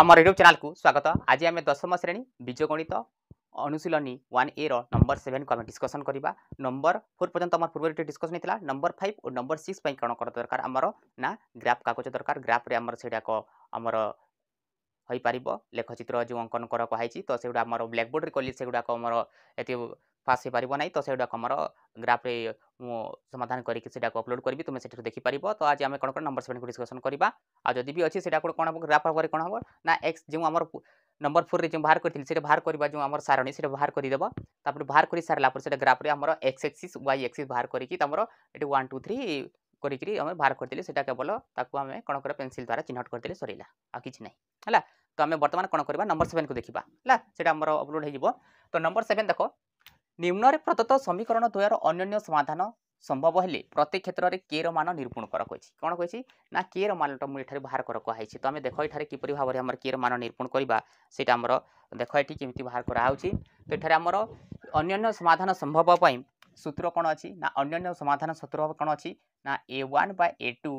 আমার ୟୁଟ୍ୟୁବ୍ ଚ୍ୟାନେଲ୍କୁ ସ୍ୱାଗତ ଆଜି ଆମେ ଦଶମ ଶ୍ରେଣୀ ବୀଜଗଣିତ অনুশীলনী ওয়ান এর নম্বর সেভেন কু আমি ডিসকসন করা নম্বর ফোর পর্যন্ত আমার পূর্ব এটি ডিসকসন হয়েছিল নম্বর ফাইভ ও নম্বর সিক্স পাই কোণ করা দরকার আমার না গ্রাফ কাগজ দরকার গ্রাফ্রে আমার সেটাক আমার হয়ে পার লেখচিত্র যে অঙ্কন করা হয়েছি তো সেগুলো আমার ব্ল্যাকবোর্ডে কলি সেগুলো আমার এতে ପାସ୍ ହେଇପାରିବ ନାହିଁ ତ ସେଇଟାକୁ ଆମର ଗ୍ରାଫ୍ରେ ମୁଁ ସମାଧାନ କରିକି ସେଇଟାକୁ ଅପଲୋଡ଼ କରିବି ତୁମେ ସେଠାରୁ ଦେଖିପାରିବ ତ ଆଜି ଆମେ କ'ଣ କ'ଣ ନମ୍ବର ସେଭେନ୍କୁ ଡିସ୍କସନ୍ କରିବା ଆଉ ଯଦି ବି ଅଛି ସେଇଟା କ'ଣ ହେବ ଗ୍ରାଫ୍ ଭାବରେ କ'ଣ ହେବ ନା ଏକ୍ସ ଯେଉଁ ଆମର ନମ୍ବର ଫୋର୍ରେ ଯେଉଁ ବାହାର କରିଥିଲି ସେଇଟା ବାହାର କରିବା ଯେଉଁ ଆମର ସାରଣୀ ସେଇଟା ବାହାର କରିଦେବ ତାପରେ ବାହାର କରି ସାରିଲା ପରେ ସେଇଟା ଗ୍ରାଫ୍ରେ ଆମର ଏକ୍ସ ଏକ୍ସିସ୍ ୱାଇ ଏକ୍ସିସ୍ ବାହାର କରିକି ତମର ଏଠି ୱାନ୍ ଟୁ ଥ୍ରୀ କରିକି ଆମେ ବାହାର କରିଦେଲେ ସେଇଟା କେବଳ ତାକୁ ଆମେ କ'ଣ କରିବା ପେନସିଲ୍ ଦ୍ୱାରା ଚିହ୍ନଟ କରିଦେଲେ ସରିଲା ଆଉ କିଛି ନାହିଁ ହେଲା ତ ଆମେ ବର୍ତ୍ତମାନ କ'ଣ କରିବା ନମ୍ବର ସେଭେନ୍କୁ ଦେଖିବା ହେଲା ସେଇଟା ଆମର ଅପଲୋଡ଼ ହେଇଯିବ ତ ନମ୍ବର ସେଭେନ୍ ଦେଖ ନିମ୍ନରେ ପ୍ରଦତ୍ତ ସମୀକରଣ ଦ୍ୱୟର ଅନ୍ୟାନ୍ୟ ସମାଧାନ ସମ୍ଭବ ହେଲେ ପ୍ରତ୍ୟେକ କ୍ଷେତ୍ରରେ କେ ର ମାନ ନିରୂପଣ କର କହିଛି କ'ଣ କହିଛି ନା କେ ର ମାନଟା ମୁଁ ଏଠାରେ ବାହାର କର କୁହାଯାଇଛି ତ ଆମେ ଦେଖ ଏଠାରେ କିପରି ଭାବରେ ଆମର କେ ର ମାନ ନିରୂପଣ କରିବା ସେଇଟା ଆମର ଦେଖ ଏଠି କେମିତି ବାହାର କରାହେଉଛି ତ ଏଠାରେ ଆମର ଅନ୍ୟାନ୍ୟ ସମାଧାନ ସମ୍ଭବ ପାଇଁ ସୂତ୍ର କ'ଣ ଅଛି ନା ଅନ୍ୟାନ୍ୟ ସମାଧାନ ସୂତ୍ର କ'ଣ ଅଛି ନା A one by A two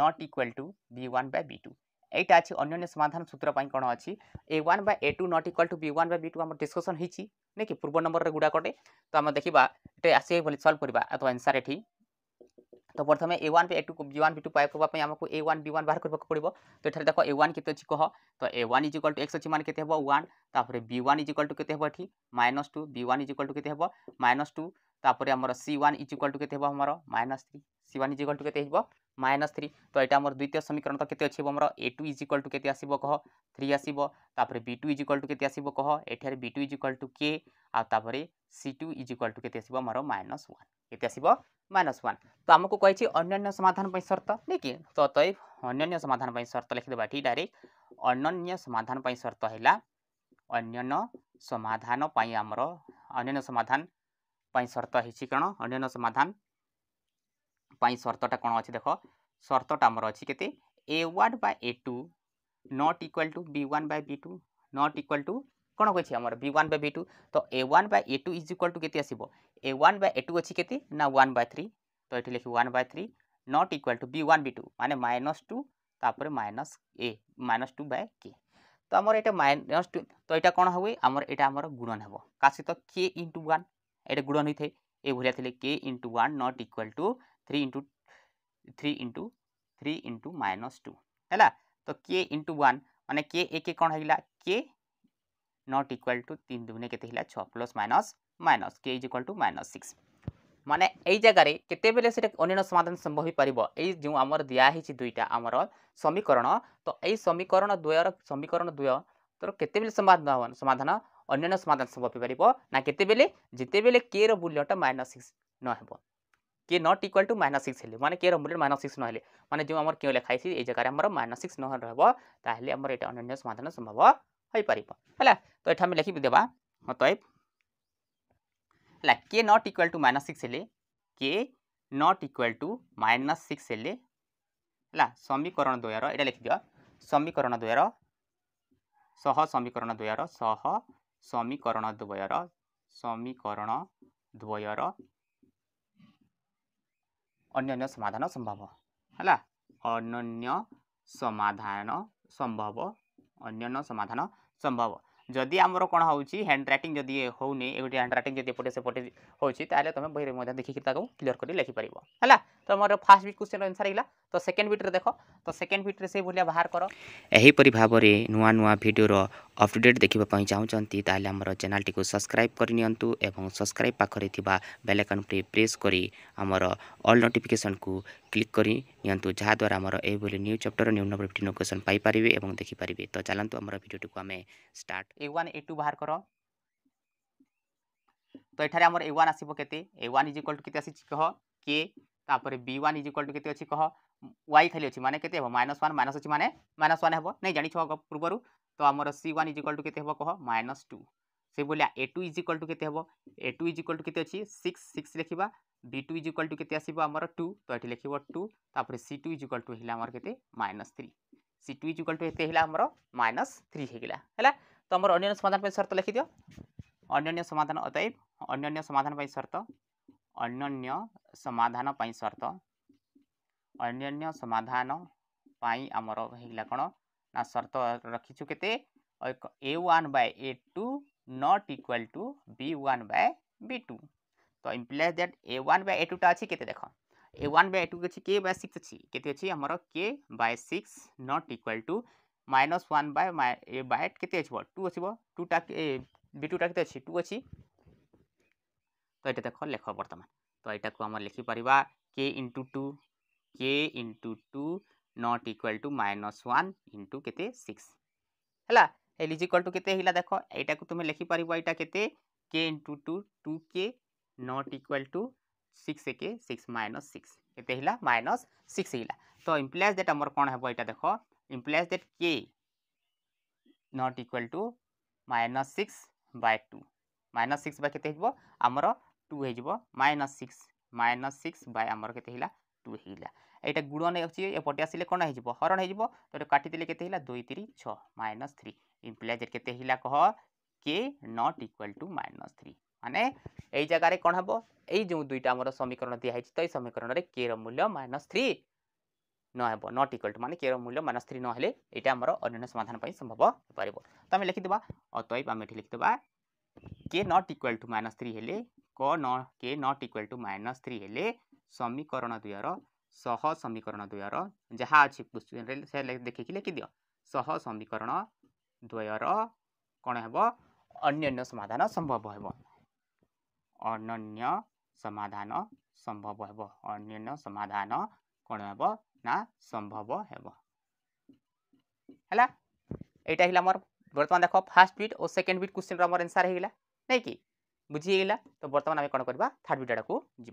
not equal to B one by B two ଏଇଟା ଅଛି ଅନ୍ୟାନ୍ୟ ସମାଧାନ ସୂତ୍ର ପାଇଁ କ'ଣ ଅଛି ଏ one by A two not equal to B one by B two ଆମର ଡିସ୍କସନ୍ ହେଇଛି ନାଇଁ କି ପୂର୍ବ ନମ୍ବରରେ ଗୁଡ଼ାକଟେ ତ ଆମେ ଦେଖିବା ଏଠି ଆସିବେ ବୋଲି ସଲ୍ଭ କରିବା ତ ଆନ୍ସର୍ ଏଠି ତ ପ୍ରଥମେ A one A two B one B two ପାଇପ୍ କରିବା ପାଇଁ ଆମକୁ ଏ ୱାନ୍ ବି ୱାନ୍ ବାହାର କରିବାକୁ ପଡ଼ିବ ତ ଏଠାରେ ଦେଖ ଏ ୱାନ୍ କେତେ ଅଛି କହ ତ ଏ one is equal to X ଅଛି ମାନେ କେତେ ହେବ ୱାନ୍ ତାପରେ B one is equal to କେତେ ହେବ ଏଠି minus two B one is equal to କେତେ ହେବ ମାଇନସ୍ ଟୁ ତାପରେ ଆମର C one is equal to କେତେ ହେବ ଆମର minus three C one is equal to କେତେ ହେବ माइनस थ्री तो यहाँ आम द्वितीय समीकरण तो कैसे अच्छे आमर A two is equal to के आसव कह थ्री आसपर B two is equal to के आसव कह एठार B two is equal to के आपर C two is equal to के आसोर माइनस वन के आसव माइनस वन तो आमको कही अन्य समाधान सर्त नहीं कि तो तय अन्य समाधान सर्त लिखिदेवा ये डायरेक्ट अन्य समाधान सर्त है अन्य समाधान अन्य समाधान सर्त है कौन अन्य समाधान ପାଇଁ ସର୍ତ୍ତଟା କ'ଣ ଅଛି ଦେଖ ସର୍ତ୍ତଟା ଆମର ଅଛି କେତେ A one by A two not equal to B one by B two not equal to କ'ଣ କହିଛି ଆମର B one by B two ତ ଏ one by A two is equal to କେତେ ଆସିବ A one by A two ଅଛି କେତେ ନା one by three ତ ଏଠି ଲେଖି one by three not equal to B one B two ମାନେ ମାଇନସ୍ ଟୁ ତାପରେ ମାଇନସ୍ ଏ ମାଇନସ୍ ଟୁ ବାଇ କେ ତ ଆମର ଏଇଟା ମାଇନସ୍ ଟୁ ତ ଏଇଟା କ'ଣ ହୁଏ ଆମର ଏଇଟା ଆମର ଗୁଣନ ହେବ କାହା ସହିତ କେ ଇଣ୍ଟୁ ୱାନ୍ ଏଇଟା ଗୁଣନ ହୋଇଥାଏ ଏଭଳିଆ ଥିଲେ K into one not equal to three into three into three into minus two है तो के इंटु वन मैंने के एक कौन है के नट इक्वाल टू तीन दुनिया के छ plus minus minus K is equal to minus six मैंने यही जगार केतल से अन्य समाधान संभव हो पार यो आम दिखाई दुईटा आमर समीकरण तो यही समीकरण द्वय समीकरण द्वय तर के समाधान समाधान अन्न्य समाधान संभव हो पार ना के जिते बेले के मूल्यटा माइनस सिक्स न हो K not equal to minus six ହେଲେ মানে কে ର ମୂଲ୍ୟ ମାଇନସ୍ ସିକ୍ସ ନହେଲେ ମାନେ ଯେଉଁ ଆମର କେଉଁ ଲେଖା ହେଇଛି ଏଇ ଜାଗାରେ ଆମର ମାଇନସ୍ ସିକ୍ସ ନ ରହିବ ତାହେଲେ ଆମର ଏଇଟା ଅନ୍ୟାନ୍ୟ ସମାଧାନ ସମ୍ଭବ ହୋଇପାରିବ ହେଲା ତ ଏଠି ଆମେ ଲେଖିକି ଦେବା ଅତଏବ ହେଲା K not equal to minus six ହେଲେ K not equal to minus six ହେଲେ ହେଲା ସମୀକରଣ ଦ୍ୱୟର ଏଇଟା ଲେଖିଦିଅ ସମୀକରଣ ଦ୍ୱୟର ସହ ସମୀକରଣ ଦ୍ୱୟର ସହ ସମୀକରଣ ଦ୍ୱୟର ସମୀକରଣ ଦ୍ୱୟର अन्न्य समाधान संभव है अन्य समाधान संभव अन्न समाधान संभव जदि आमर कौन होंड रईटिंग जदि हो गोटे हैंड रईटिंग जदिपटे सेपटे होती तुम बहुत में देखिक क्लीयर कर लिखिपार है तो मोर फास्ट विट क्वेश्चन आंसर है तो सेकेंड विट्रे देख तो सेकेंड विट्रे से भाया बाहर कर यहीपर भाव में नुआ नुआ भिडर ଅପଡେଟ୍ ଦେଖିବା ପାଇଁ ଚାହୁଁଛନ୍ତି ତାହେଲେ ଆମର ଚ୍ୟାନେଲଟିକୁ ସବସ୍କ୍ରାଇବ୍ କରିନିଅନ୍ତୁ ଏବଂ ସବସ୍କ୍ରାଇବ୍ ପାଖରେ ଥିବା ବେଲ୍ ଆଇକନ୍ଟି ପ୍ରେସ୍ କରି ଆମର ଅଲ୍ ନୋଟିଫିକେସନ୍କୁ କ୍ଲିକ୍ କରି ନିଅନ୍ତୁ ଯାହାଦ୍ୱାରା ଆମର ଏହିଭଳି ନ୍ୟୁ ଚାପ୍ଟର ନ୍ୟୁ ନୋଟିଫିକେସନ୍ ପାଇପାରିବେ ଏବଂ ଦେଖିପାରିବେ ତ ଚାଲନ୍ତୁ ଆମର ଭିଡ଼ିଓଟିକୁ ଆମେ start A one A two ବାହାର କର ତ ଏଠାରେ ଆମର ଏ ୱାନ୍ ଆସିବ କେତେ A one is equal to କେତେ ଆସିଛି କହ କେ ତାପରେ B one is equal to କେତେ ଅଛି କହ ୱାଇ ଖାଲି ଅଛି ମାନେ କେତେ ହେବ ମାଇନସ୍ ୱାନ୍ ମାଇନସ୍ ଅଛି ମାନେ ମାଇନସ୍ ୱାନ୍ ହେବ ନାଇଁ ଜାଣିଛ ପୂର୍ବରୁ तो आमर C one is equal to के कह माइनस टू से बोलिया A two is equal to के A two is equal to के अच्छी सिक्स सिक्स लिखा B two is equal to के आसो टू तो ये लिख टू तापर C two is equal to होते के minus three C two is equal to ये माइनस थ्री होगा तो आमर अन्य समाधान सर्त लिखिदि अन्य समाधान अतएव अन्य समाधान सर्त अन्य समाधान सर्त अन्य समाधान आमर होगा कौन ନା ସର୍ତ୍ତ ରଖିଛୁ କେତେ A one by A two not equal to B one by B two ତ imply that A one by A two ଅଛି କେତେ ଦେଖ ଏ ୱାନ୍ ବାଏ ଏ ଟୁ ଅଛି କେ ବାଏ ସିକ୍ସ ଅଛି କେତେ ଅଛି ଆମର K by six not equal to minus one by A by କେତେ ଆସିବ ଟୁ ଆସିବ ଟୁଟା ବି ଟୁଟା କେତେ ଅଛି ଟୁ ଅଛି ତ ଏଇଟା ଦେଖ ଲେଖ ବର୍ତ୍ତମାନ ତ ଏଇଟାକୁ ଆମର ଲେଖିପାରିବା K into two K into two not equal to minus one into K six है एल इज इक्वाल टू के देख यटा तुम लिखिपर यहाँ के into two two K not equal to six K six minus six K minus six है तो implies date आमर कौन है यहाँ देख implies that K not equal to minus six by two minus six by K आमर two हो minus six minus six by आमर के टू है এইটা গুণন ଅଛି ଏପଟେ ଆସିଲେ କ'ଣ ହେଇଯିବ ହରଣ ହେଇଯିବ ତ ଏଇଟା କାଟିଦେଲେ କେତେ ହେଲା ଦୁଇ ତିରି ଛଅ ମାଇନସ୍ ଥ୍ରୀ ଇମ୍ପ୍ଲାଇଜେଡ଼ କେତେ ହେଲା କହ K not equal to minus three ମାନେ ଏଇ ଜାଗାରେ କ'ଣ ହେବ ଏଇ ଯେଉଁ ଦୁଇଟା ଆମର ସମୀକରଣ ଦିଆହେଇଛି ତ ଏଇ ସମୀକରଣରେ କେର ମୂଲ୍ୟ ମାଇନସ୍ ଥ୍ରୀ নহব নট ইকুয়াল টু মানে কে মূল্য মাইনাস থ্রি নহলে এটা আমার অন্যান্য সমাধান সম্ভব হয়ে তো আমি লিখিদেবা অতএব আমি এটি লিখিদেবা K not equal to minus three হলে ক ন K not equal to minus three হলে সমীকরণ দুইর सह समीकरण द्वयर जहाँ अच्छी क्वेश्चन से देखिक लिखि दि सह समीकरण द्वयर कौन है अन्य समाधान संभव है अन्य समाधान संभव है अन्य समाधान कौन है ना संभव है यहाँ है मोर बर्तमान देख फास्ट बिट और सेकेंड बिट क्वेश्चन रनसर होगा नहीं कि बुझीगला तो बर्तमान आम कौन करवा थर्ड बिट आड़ को जी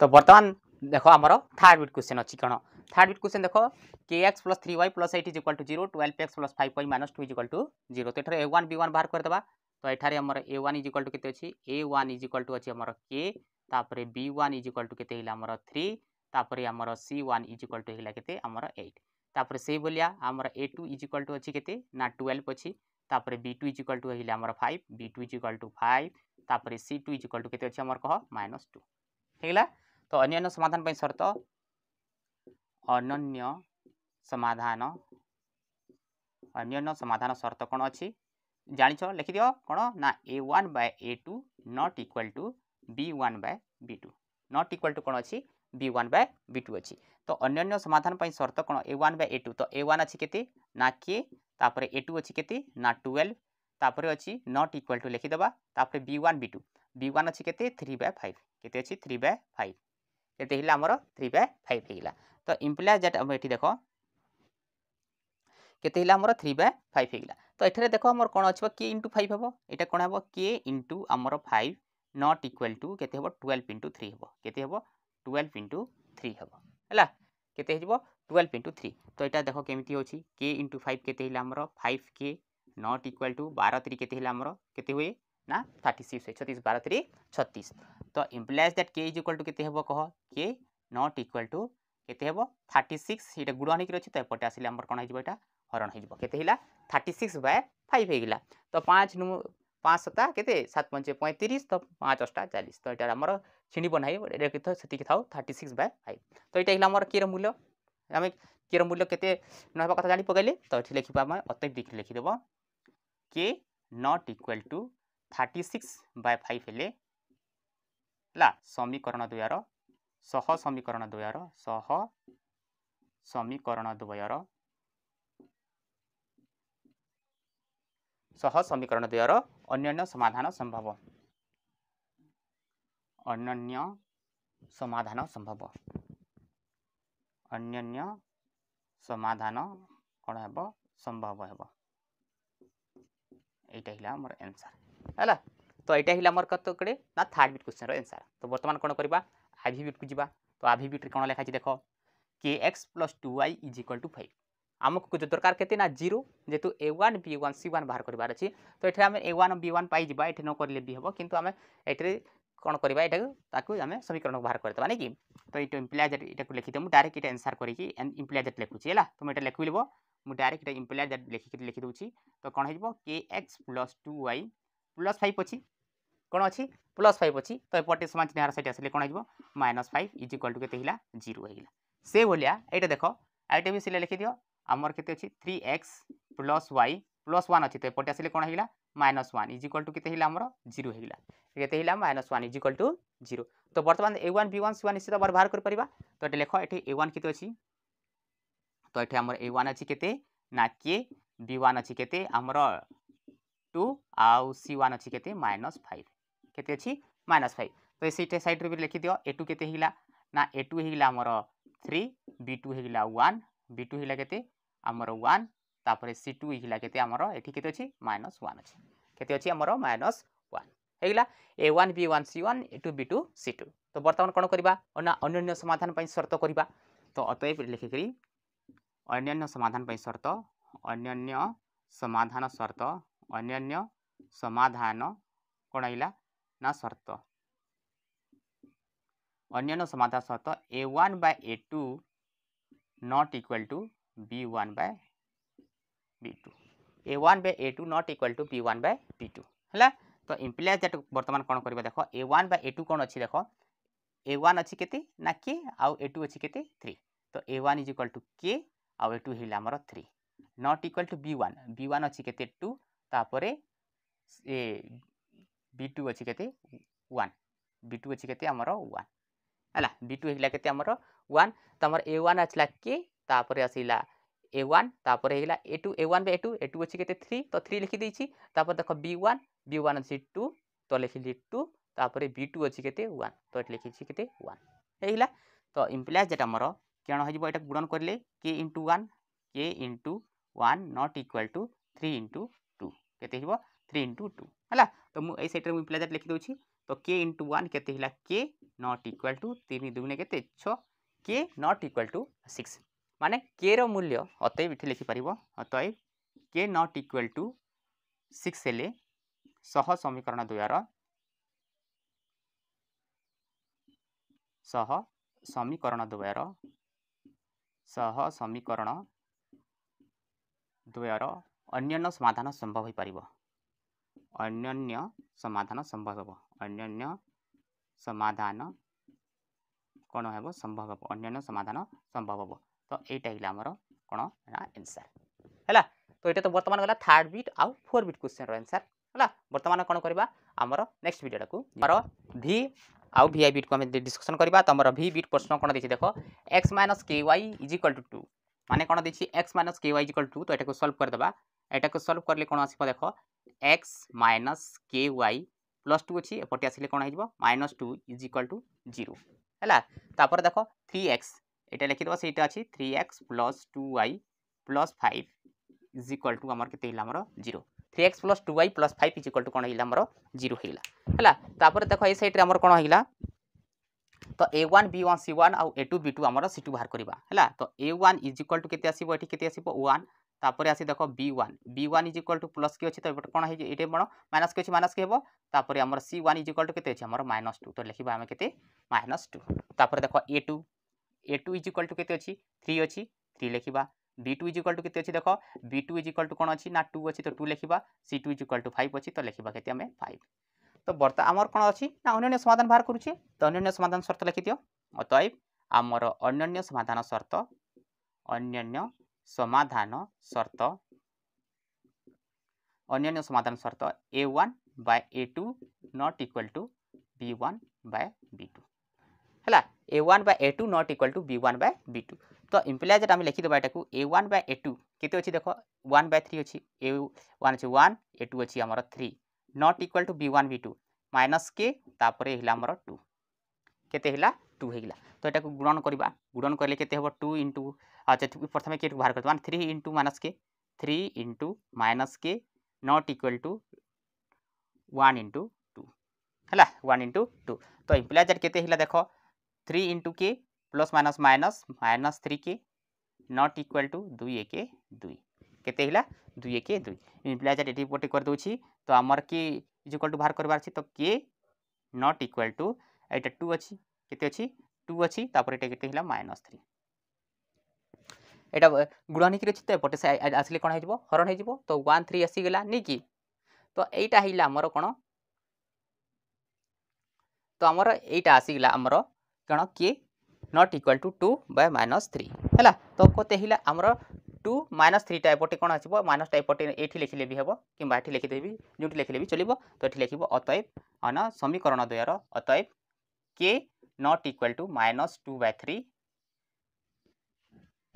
তো বর্তমান দেখ আমার থার্ড বিট কোশ্চেন অছি কোণ থার্ড বিট কোশ্চেন দেখ K X plus three Y plus eight is equal to zero twelve X plus five Y minus two is equal to zero তো এখানে এ ওয়ান বি ওয়ান বাহার করেদেবা তো এখানে আমার এ ওয়ান ইজ ইকাল টু কেতে অছি A one is equal to অছি আমার কে তাপরে B one is equal to কেতে হইলা আমার থ্রি তাপরে আমার C one is equal to হইলা কেতে আমার এইট তাপরে সেইভাবে আমার A two is equal to অছি কেতে না টুয়েলভ অছি তাপরে B two is equal to হইলে আমার five B two is equal to five তাপরে C two is equal to কেতে অছি আমার কহ মাইনস টু হইলা ତ ଅନ୍ୟାନ୍ୟ ସମାଧାନ ପାଇଁ ସର୍ତ୍ତ ଅନନ୍ୟ ସମାଧାନ ଅନ୍ୟାନ୍ୟ ସମାଧାନ ସର୍ତ୍ତ କ'ଣ ଅଛି ଜାଣିଛ ଲେଖିଦିଅ କ'ଣ ନା A one by A two not equal to B one by B two not equal to କ'ଣ ଅଛି B one by B two অছি তো অন্যান্য সমাধান পাই শর্ত কোণ A one by A two তো এ ওয়ান অছি কেতে না কে তাপরে এ টু অছি কেতে না টুয়েলভ তাপরে অছি নট ইকুয়াল টু লিখিদেবা তাপরে B one B two B one অছি কেতে থ্রি বাই ফাইভ কেতে অছি থ্রি বাই ফাইভ କେତେ ହେଲା ଆମର ଥ୍ରୀ ବାଏ ଫାଇଭ୍ ହେଇଗଲା ତ ଇମ୍ପ୍ଲାଏ ଜାଟ୍ ଏଠି ଦେଖ କେତେ ହେଲା ଆମର ଥ୍ରୀ ବାଏ ଫାଇଭ୍ ହେଇଗଲା ତ ଏଠାରେ ଦେଖ ଆମର କ'ଣ ଅଛି କେ ଇଣ୍ଟୁ ଫାଇଭ୍ ହେବ ଏଇଟା କ'ଣ ହେବ କେ ଇଣ୍ଟୁ ଆମର ଫାଇଭ୍ ନଟ୍ ଇକ୍ୱାଲ୍ ଟୁ କେତେ ହେବ ଟୁଏଲ୍ଭ ଇଣ୍ଟୁ ଥ୍ରୀ ହେବ କେତେ ହେବ ଟୁଏଲ୍ଭ ଇଣ୍ଟୁ ଥ୍ରୀ ହେବ ହେଲା କେତେ ହେଇଯିବ ଟୁଏଲ୍ଭ ଇଣ୍ଟୁ ଥ୍ରୀ ତ ଏଇଟା ଦେଖ କେମିତି ଅଛି କେ ଇଣ୍ଟୁ ଫାଇଭ୍ କେତେ ହେଲା ଆମର five K not equal to ବାର ଥ୍ରୀ କେତେ ହେଲା ଆମର କେତେ ହୁଏ ना थर्टी सिक्स छत्तीस बार तेरी छत्तीस तो implies that k is equal to के कह k not equal to k thirty six ये गुड़न होकर अच्छे तो एपटे आसिले आम कौन होटा हरण होते थर्टी सिक्स बाय फाइव होगा तो पाँच नु पाँच सत्ता के सात पंचे पैंतीस तो पाँच अष्टा चालीस तो यहाँ आम छिणब ना से था थर्टी सिक्स बाय फाइव तो यहाँ आम किए मूल्य आम किए मूल्य के ना कथा जान पकड़े तो ये लिखा अत्यधिक लिखिदेव k not equal to thirty six by five होला समीकरण द्वयर सह समीकरण द्वयर सह समीकरण द्वयर सह समीकरण द्वर अन्यन्य समाधान अन्य समाधान अन्य समा सम्भव हे एन्सर ହେଲା ତ ଏଇଟା ହେଲା ମୋର କତ କେଡ଼େ ନା ଥାର୍ଡ଼ ବିଟ୍ କ୍ୱେଶ୍ଚନ୍ର ଏନ୍ସର୍ ତ ବର୍ତ୍ତମାନ କ'ଣ କରିବା ଆଭି ବିଟ୍କୁ ଯିବା ତ ଆଭି ବିଟ୍ରେ କ'ଣ ଲେଖାଛି ଦେଖ k x plus two y is equal to five ଆମକୁ ଦରକାର କେତେ ନା ଜିରୋ ଯେହେତୁ a one b one c one ବାହାର କରିବାର ଅଛି ତ ଏଠାରେ ଆମେ ଏ ୱାନ୍ ବି ୱାନ୍ ପାଇଯିବା ଏଠି ନ କରିଲେ ବି ହେବ କିନ୍ତୁ ଆମେ ଏଠାରେ କ'ଣ କରିବା ଏଇଟାକୁ ତାକୁ ଆମେ ସମୀକରଣ ବାହାର କରିଦେବା ନାଇଁ କି ତ ଏଇଟା ଇମ୍ପ୍ଲାଇଜେଟ୍ ଏଇଟାକୁ ଲେଖିଦେବ ମୁଁ ଡାଇରେକ୍ଟ ଏଇଟା ଏନ୍ସାର୍ କରିକି ଇମ୍ପ୍ଲାଇଜେଟ୍ ଲେଖୁଛି ହେଲା ତୁମେ ଏଇଟା ଲେଖିବ ମୁଁ ଡାଇରେକ୍ଟ ଏଇଟା ଇମ୍ପ୍ଲାଇଜେଟ୍ ଲେଖିକି ଲେଖିଦେଉଛି ତ କ'ଣ ହେଇଯିବ k x plus two y plus five অছি কোণ অছি প্লস ফাইভ অছি তো এপটে সমান চিহ্ন সাইড আসলে কোণ হব minus five is equal to কেতে হইলা জিরো হইলা সেইভাবে এইটা দেখ এইটা বি সিলে লিখিদিও আমার কেতে অছি three x plus y plus one অছি তো এপটে আসলে কোণ হইলা minus one is equal to কেতে হইলা আমার জিরো হইলা কেতে হইলা minus one is equal to zero তো বর্তমান a one B one c one নিশ্চিত ভাবে বাহার করে পারিবা তো এটা লেখ এটি এ ওয়ান কেতে অছি তো এটি আমার এ ওয়ান অছি কেতে না কে বি ওয়ান অছি কেতে আমার ଟୁ ଆଉ ସି ୱାନ୍ ଅଛି କେତେ ମାଇନସ୍ ଫାଇଭ୍ କେତେ ଅଛି ମାଇନସ୍ ଫାଇଭ୍ ତ ସେଇଟା ସାଇଡ଼୍ରେ ବି ଲେଖିଦିଅ ଏ ଟୁ କେତେ ହେଇଗଲା ନା ଏ ଟୁ ହେଇଗଲା ଆମର থ্রি বি টু হয়েগলা ওয়ান বি টু হইলা কেতে আমার ওয়ান তাপরে সি টু হইলা কেতে আমার এটি কেতে অছি মাইনস ওয়ান অছি কেতে অছি আমার মাইনস ওয়ান হইগলা a one B one c one a two b two c two তো বর্তমান কোণ করা না অন্যান্য সমাধান সর্ত করা তো অতএব লেখিকি অন্যান্য সমাধান সর্ত অন্যান্য সমাধান সর্ত ଅନ୍ୟାନ୍ୟ ସମାଧାନ କ'ଣ ହେଲା ନା ସର୍ତ୍ତ ଅନ୍ୟାନ୍ୟ ସମାଧାନ ସର୍ତ୍ତ a one by A two not equal to B one by B two a one by A two not equal to B one by B two ହେଲା ତ ଇମ୍ପ୍ଲିଆଜ୍ ଦ୍ୟାଟ୍ ବର୍ତ୍ତମାନ କ'ଣ କରିବା ଦେଖ ଏ ୱାନ୍ ବାଇ ଏ ଟୁ କ'ଣ ଅଛି ଦେଖ ଏ one ଅଛି କେତେ ନା କେ ଆଉ ଏ ଟୁ ଅଛି କେତେ ଥ୍ରୀ ତ ଏ one is equal to k ଆଉ ଏ ଟୁ ହେଲା ଆମର three not equal to B one b one ଅଛି କେତେ ଟୁ ତାପରେ ଏ ବି ଟୁ ଅଛି କେତେ ୱାନ୍ ବି ଟୁ ଅଛି କେତେ ଆମର ୱାନ୍ ହେଲା ବି ଟୁ ହେଇଗଲା କେତେ ଆମର ୱାନ୍ ତ ଆମର ଏ ୱାନ୍ ଆସିଲା କେ ତାପରେ ଆସିଲା ଏ ୱାନ୍ ତାପରେ ହେଇଗଲା ଏ ଟୁ ଏ ୱାନ୍ ବା ଏ ଟୁ ଏ ଟୁ ଅଛି କେତେ ଥ୍ରୀ ତ ଥ୍ରୀ ଲେଖିଦେଇଛି ତାପରେ ଦେଖ ବି ୱାନ୍ ବି ୱାନ୍ ଅଛି ଟୁ ତ ଲେଖିଲି ଟୁ ତାପରେ ବି ଟୁ ଅଛି କେତେ ୱାନ୍ ତ ଏଠି ଲେଖିଛି କେତେ ୱାନ୍ ହେଇଗଲା ତ ଇମ୍ପ୍ଲାଏ ଯେଟା ଆମର କ'ଣ ହେଇଯିବ ଏଇଟା ଗୁଣନ କରିଲେ k into one k into one not equal to three into k three into two है तो मुझे यही सैट प्लेजेट लिखिदे तो के इंटु वन के के नट इक्वाल टू तीन दुगुणे के छ के नट इक्वाल टू सिक्स माने के मूल्य अत इटे लिखिपार अत के नट इक्वाल टू सिक्स हेले सह समीकरण द्वार सह समीकरण द्वार सह समीकरण द्वार ଅନ୍ୟାନ୍ୟ ସମାଧାନ ସମ୍ଭବ ହୋଇପାରିବ ଅନ୍ୟାନ୍ୟ ସମାଧାନ ସମ୍ଭବ ହେବ ଅନ୍ୟାନ୍ୟ ସମାଧାନ କ'ଣ ହେବ ସମ୍ଭବ ହେବ ଅନ୍ୟାନ୍ୟ ସମାଧାନ ସମ୍ଭବ ହେବ ତ ଏଇଟା ହେଲା ଆମର କ'ଣ ନା ଏନ୍ସାର୍ ହେଲା ତ ଏଇଟା ତ ବର୍ତ୍ତମାନ ଗଲା ଥାର୍ଡ଼ ବିଟ୍ ଆଉ ଫୋର୍ ବିଟ୍ କ୍ୱେଶ୍ଚିନ୍ର ଏନ୍ସାର୍ ହେଲା ବର୍ତ୍ତମାନ କ'ଣ କରିବା ଆମର ନେକ୍ସଟ ଭିଡ଼ିଓଟାକୁ ଆମର ଭି ଆଉ ଭି ଆଇ ବିଟ୍କୁ ଆମେ ଡିସ୍କସନ୍ କରିବା ତମର ଭି ବିଟ୍ ପ୍ରଶ୍ନ କ'ଣ ଦେଇଛି ଦେଖ x minus k y is equal to two ମାନେ କ'ଣ ଦେଇଛି x minus k y is equal to ତ ଏଟାକୁ ସଲ୍ଭ କରିଦେବା एटा को सल्व करले कौन आस देख x minus k y plus two अच्छी एपटे आसिले कौन हो minus two is equal to zero है देख थ्री एक्स यहाँ लिखिद से three x plus two y plus five is equal to आमर k zero three x plus two y plus five is equal to कौन होमर जीरो देख ये सैड्रे आमर कौन होगा तो a one b one c one आउ ए टू बी टू आमर सी टू बाहर करवा है तो a one is equal to के आसो তাপরে আসি দেখ b one B one is equal to plus কি অছি তো এপটে কোণ হয়েছে এটা বড় মাইনাস কি অছি মাইনাস কি হব তাপরে আমার C one is equal to কেতে অছি আমার মাইনাস টু তো লিখবা আমি কেতে মাইনাস টু তাপরে দেখ a two a two is equal to কেতে অছি থ্রি অছি থ্রি লিখবা b two is equal to কেতে অছি দেখ b two is equal to কোণ অছি না টু অছি তো টু লিখবা c two is equal to five অছি তো লিখবা কেতে আমি ফাইভ তো বর্ত আমার কোণ অছি না অন্যান্য সমাধান বাহার করুছে তো অন্যান্য সমাধান শর্ত লিখি দিও অতএব আমার অন্যান্য সমাধান শর্ত অন্যান্য সমাধান সর্ত অন্যান্য সমাধান সর্ত a one by A two not equal to B one by B two ହେଲା a one by A two not equal to B one by B two ତ ଇମ୍ପ୍ଲାଇଜେଟ୍ ଆମେ ଲେଖିଦେବା ଏଟାକୁ a one by A two କେତେ ଅଛି ଦେଖ one by three ଅଛି ଏ one ଅଛି ୱାନ୍ ଏ ଟୁ ଅଛି ଆମର three not equal to B one B two minus k ତାପରେ ହେଲା ଆମର ଟୁ କେତେ ହେଲା टू होगा तो यहाँ गुणन करवा गुणन करेंगे के टू इंटू अच्छा प्रथम के बाहर कर three into minus k three into minus k not equal to one into two है वन इंटू टू तो इम्प्लाइज के देख three into k plus minus minus minus three k not equal to दुई एक दुई के दुई एक दुई इम्प्लाइज ये पटे करदे तो आमर के इज टू बाहर करार तो के नट इक्वाल टू यहाँ टू अच्छी কেতে অছি টু অছি তারপর এটা কেতে হল মাইনাস থ্রি এটা গুণ হইকি অছি তো এপটে আসলে কোন হয়ে হরণ হয়ে তো ওয়ান থ্রি আসিগলা নাকি তো এইটা হইলা আমার কোন তো আমার এইটা আসি আসিগলা আমার কোন k not equal to two by minus three হল তো কত হইলা আমার টু মাইনস টা এপটে কোন আসিব মাইনাস টা এপটে এইটি লিখিলে বি হব কিংবা লিখি দেবি জুটি লিখিলে বি চলিব তো এইটি লিখিব অতএব অন সমীকরণ দয়ার অতএব k not equal to minus two by three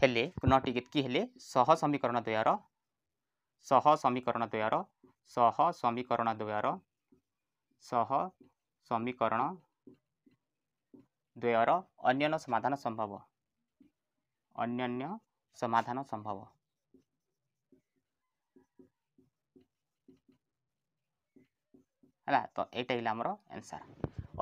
हेले नट हेले सह समीकरण द्वयर सह समीकरण द्वयर सह समीकरण द्वयर सह समीकरण द्वयर अन्यन समाधान अन्य तो सम्भव आमर आंसर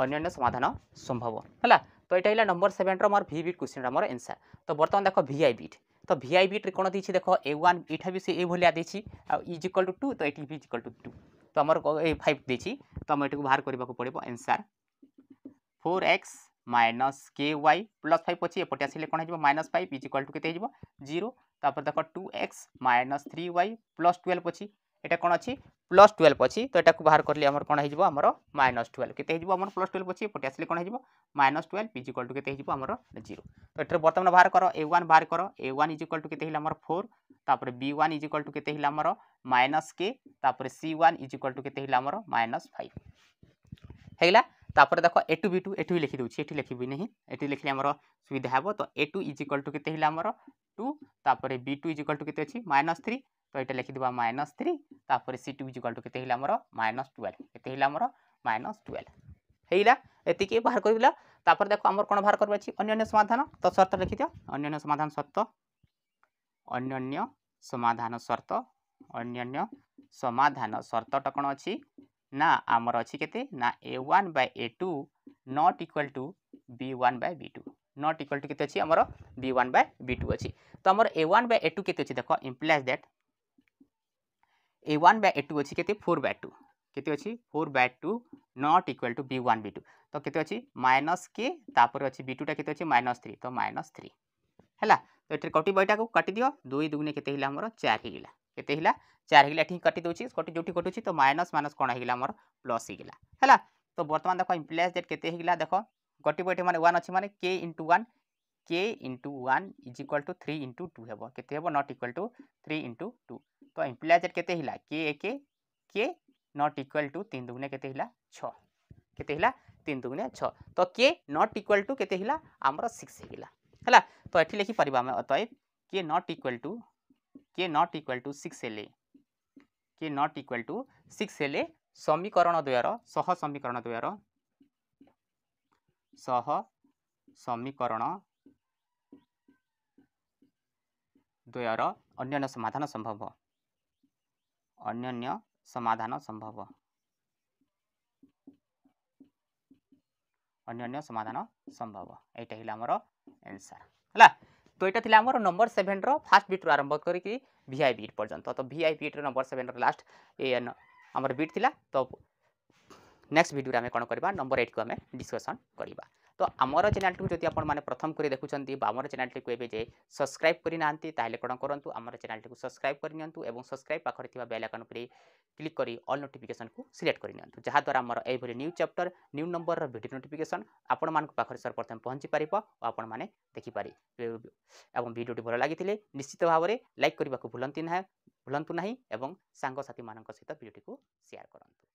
অন্যান্য সমাধান সম্ভব হল তো এটা হল নম্বর সেভেন্র মোর ভি বিট কোশ্চিন আমার এনসার তো বর্তমান দেখো ভিআই বিট তো ভিআই বিট্রে কোণ দিয়েছি দেখো এ ওয়ান এটা বি সে এইভাবে দিয়েছি আজ ইকাল টু টু তো এটি বি ইকাল টু টু তো আমার এই ফাইভ দিয়েছি তো আমি এটাকে বাহার করা পড়ব answer four x minus k y plus five অছি এপটে আসলে কোণ হয়ে minus five is equal to কেতে হয়ে জিরো তারপরে দেখো two x minus three Y plus twelve অছি এটা কোণ অছি প্লস টুয়েলভ অছি তো এটা বাহার করলে আমার কোণ হয়ে আমার মাইনস টুয়েলভ কেতে হয়ে আমার প্লস টুয়েলভ অছি এপটে আসলে কোণ হয়ে minus twelve is equal to কেতে হয়ে আমার জিরো তো এটার বর্তমানে বাহার কর এ ওয়ান বাহার কর a one is equal to কেতে হলে আমার ফোর তাপরে B one is equal to কেতে হলে আমার মাইনস কে তাপরে c one is equal to কেতে হলে আমার মাইনস ফাইভ ହେଇଗଲା ତାପରେ ଦେଖ ଏ ଟୁ ବି ଟୁ ଏଠି ବି ଲେଖିଦେଉଛି ଏଠି ଲେଖିବି ନାହିଁ ଏଠି ଲେଖିଲେ ଆମର ସୁବିଧା ହେବ ତ a two is equal to କେତେ ହେଲା ଆମର ଟୁ ତାପରେ b two is equal to କେତେ ଅଛି ମାଇନସ୍ ଥ୍ରୀ ତ ଏଇଟା ଲେଖିଦେବା ମାଇନସ୍ ଥ୍ରୀ তাপরে সি টু ইজিকাল টু কেতে হইলা আমার মাইনস টুয়েলভ কেতে হইলা আমার মাইনস টুয়েলভ হইলা এতিকি বাহার করিলা তাপরে দেখো আমার কোণ বাহার করবার আছে অন্যান্য সমাধান তো শর্ত লিখি দিও অন্যান্য সমাধান শর্ত অন্যান্য সমাধান শর্ত অন্যান্য সমাধান শর্তটা কোণ অছি না আমার অছি কেতে না a one by A two not equal to B one by B two not equal to কেতে অছি আমার b one by B two অছি তো আমার এ ওয়ান বাই এ টু কেতে অছি দেখো implies that a one by a two अच्छी फोर बै टू के अच्छी four by two not equal to b one b two तो के अच्छी माइनस के तापर अच्छी बी टूटा के माइनस थ्री तो माइनस थ्री है तो ये कटी बैटा को काटि दि दुई दुगुने के चार होगा के चार हिला ठीक काटि दउछि कटि जोठी तो माइनस माइनस कौन हिला हमर प्लस होगा है तो बर्तमान देख इम्प्लेस डेट के देख गोटी बैठे मैंने वन अच्छे मैंने के माने one k k one is equal to three into two हे k not equal to three into two तो इम्प्लाइजर के के एक के टू तीन दुगुने के हिला तीन दुगुने छ तो के नॉट इक्वल टू के आमर सिक्स होगा तो ये लिखिपर आम अतएव k not equal to k not equal to six हेले k not equal to six हेले समीकरण द्वयर सह समीकरण द्वयर सह समीकरण द्वयर अन्य समाधान संभव ଅନ୍ୟାନ୍ୟ ସମାଧାନ ସମ୍ଭବ ଅନ୍ୟାନ୍ୟ ସମାଧାନ ସମ୍ଭବ ଏଇଟା ହେଲା ଆମର ଏନ୍ସର୍ ହେଲା ତ ଏଇଟା ଥିଲା ଆମର ନମ୍ବର ସେଭେନ୍ର ଫାଷ୍ଟ ବିଟ୍ରୁ ଆରମ୍ଭ କରିକି ଭିଆଇ ବିଟ୍ ପର୍ଯ୍ୟନ୍ତ ତ ଭିଆଇ ବିଟ୍ର ନମ୍ବର ସେଭେନ୍ର ଲାଷ୍ଟ ଏ ଆମର ବିଟ୍ ଥିଲା ତ ନେକ୍ସଟ ଭିଡ଼ିଓରେ ଆମେ କ'ଣ କରିବା ନମ୍ବର ଏଇଟ୍କୁ ଆମେ ଡିସ୍କସନ୍ କରିବା তো আমার চ্যানেলটি যদি আপনার প্রথম করে দেখুম বা আমার চ্যানেলটি এবে যে সবসক্রাইব করে না তাহলে কোণ করতু আমার চ্যানেলটি সবসক্রাইব করে নিউ এবং সবসক্রাইব পাখে থাকা বেল আকাউন্ট উপরে ক্লিক করে অল নোটিফিকেসন সিলেক্ট করে নিউ যাদ্বারা আমার এইভাবে new chapter new number video notification আপনার পাখে সর্বপ্রথমে পৌঁছি পার আপনার মানে দেখিপারে এবং ভিডিওটি ভাল লাগিলে নিশ্চিত ভাবে লাইক করা ভুলতে না ভুলতু না এবং সাংসাথী মান সহ ভিডিওটি সেয়ার করতু